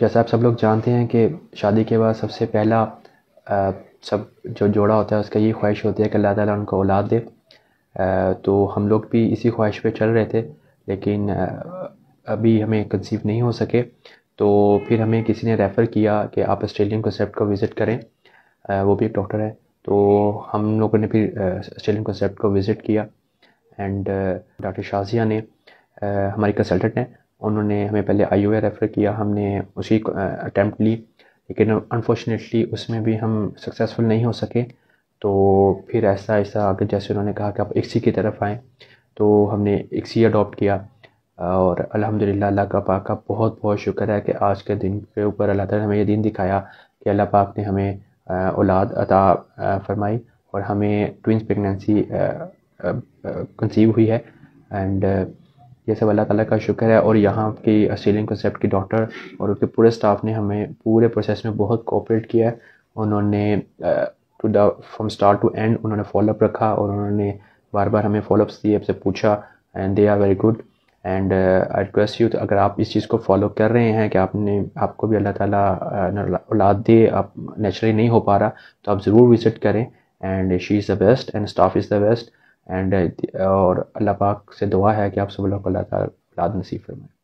जैसा आप सब लोग जानते हैं कि शादी के बाद सबसे पहला आ, सब जो जोड़ा होता है उसका ये ख्वाहिश होती है कि अल्लाह ताला उनको औलाद दे आ, तो हम लोग भी इसी ख्वाहिश पे चल रहे थे लेकिन आ, अभी हमें कंसीव नहीं हो सके तो फिर हमें किसी ने रेफ़र किया कि आप ऑस्ट्रेलियन कंसेप्ट को विज़िट करें आ, वो भी एक डॉक्टर है तो हम लोगों ने फिर ऑस्ट्रेलियन कंसेप्ट को विज़िट किया एंड डॉक्टर शाजिया ने हमारी कंसल्टेंट ने उन्होंने हमें पहले आई रेफ़र किया हमने उसी अटैम्प्ट ली लेकिन अनफॉर्चुनेटली उसमें भी हम सक्सेसफुल नहीं हो सके तो फिर ऐसा ऐसा आगे जैसे उन्होंने कहा कि आप एक्सी की तरफ आएँ तो हमने एक्सी अडोप्ट किया और अल्हम्दुलिल्लाह अल्लाह का पाक का बहुत बहुत शुक्र है कि आज के दिन के ऊपर अल्लाह ताला ने हमें ये दिन दिखाया कि अल्लाह पाक ने हमें औलाद अता फरमाई और हमें ट्विंस प्रेगनेंसी कंसीव हुई है एंड ये सब अल्लाह ताला का शुक्र है और यहाँ की सीलिंग कंसेप्ट के डॉक्टर और उनके पूरे स्टाफ ने हमें पूरे प्रोसेस में बहुत कोऑपरेट किया है उन्होंने to the from start to end उन्होंने फॉलोअप रखा और उन्होंने बार बार हमें फॉलोअप्स दिए आपसे पूछा and they are very good and I request you अगर आप इस चीज़ को फॉलो कर रहे हैं कि आपने आपको भी अल्लाह ताला औलाद दे आप नेचुरली नहीं हो पा रहा तो आप ज़रूर विज़िट करें and she is the best and staff is the best and uh, और अल्लाह पाक से दुआ है कि आप सब लोग अल्लाह ताला नसीब फरमाए